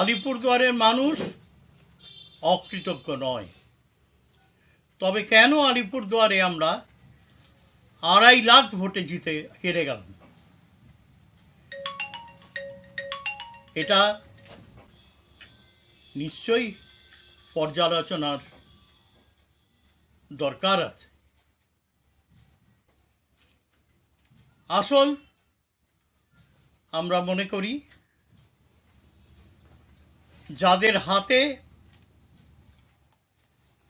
আলিপুরদুয়ারের মানুষ অকৃতজ্ঞ নয় তবে কেন আলিপুরদুয়ারে আমরা আড়াই লাখ ভোটে জিতে হেরে গেলাম এটা নিশ্চয়ই পর্যালোচনার দরকার আছে আসল আমরা মনে করি যাদের হাতে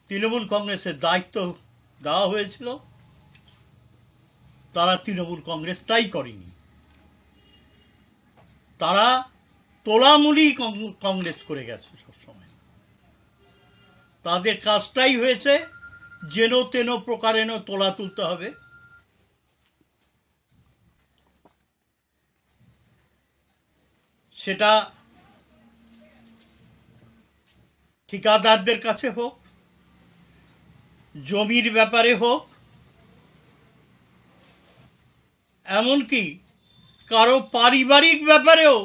তৃণমূল কংগ্রেসের দায়িত্ব দেওয়া হয়েছিল তারা তৃণমূল কংগ্রেস তাই করেনি তারা তোলামূলই কংগ্রেস করে গেছে সবসময় তাদের কাজটাই হয়েছে যেন তেন প্রকারেন তোলা তুলতে হবে সেটা ঠিকাদারদের কাছে হোক জমির ব্যাপারে হোক এমনকি কারো পারিবারিক ব্যাপারেও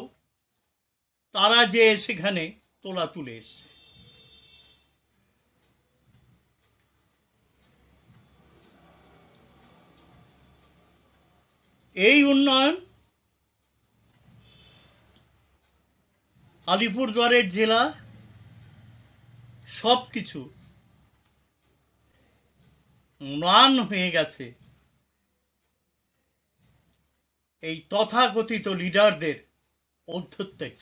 তারা যে সেখানে তোলা তুলে এসছে এই উন্নয়ন আলিপুরদুয়ারের জেলা সব কিছু ম্লান হয়ে গেছে এই তথাকথিত লিডারদের অধ্যত্বের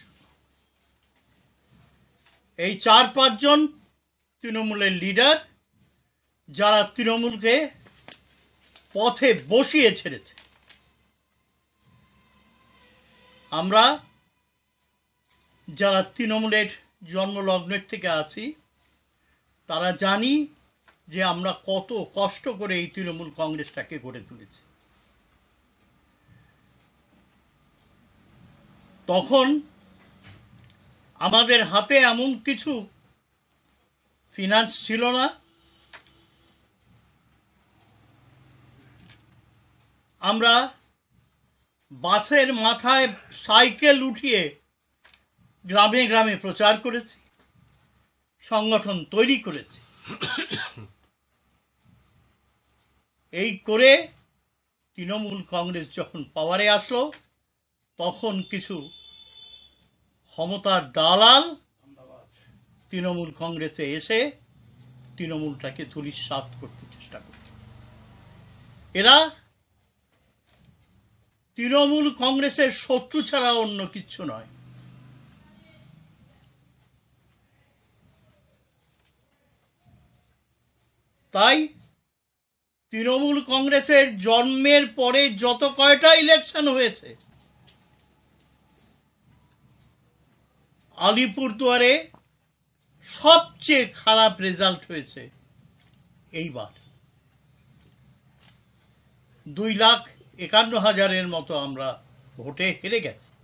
এই চার পাঁচজন তৃণমূলের লিডার যারা তৃণমূলকে পথে বসিয়ে ছেড়েছে আমরা যারা তৃণমূলের জন্মলগ্নের থেকে আছি তারা জানি যে আমরা কত কষ্ট করে এই তৃণমূল কংগ্রেসটাকে গড়ে তুলেছি তখন আমাদের হাতে এমন কিছু ফিনান্স ছিল না আমরা বাসের মাথায় সাইকেল উঠিয়ে গ্রামে গ্রামে প্রচার করেছি সংগঠন তৈরি করেছে এই করে তৃণমূল কংগ্রেস যখন পাওয়ারে আসলো তখন কিছু ক্ষমতার দালাল তৃণমূল কংগ্রেসে এসে তৃণমূলটাকে সাপ করতে চেষ্টা করত এরা তৃণমূল কংগ্রেসের শত্রু ছাড়া অন্য কিছু নয় তাই তৃণমূল কংগ্রেসের জন্মের পরে যত কয়টা ইলেকশন হয়েছে আলিপুরদুয়ারে সবচেয়ে খারাপ রেজাল্ট হয়েছে এইবার দুই লাখ একান্ন হাজারের মতো আমরা ভোটে হেরে গেছি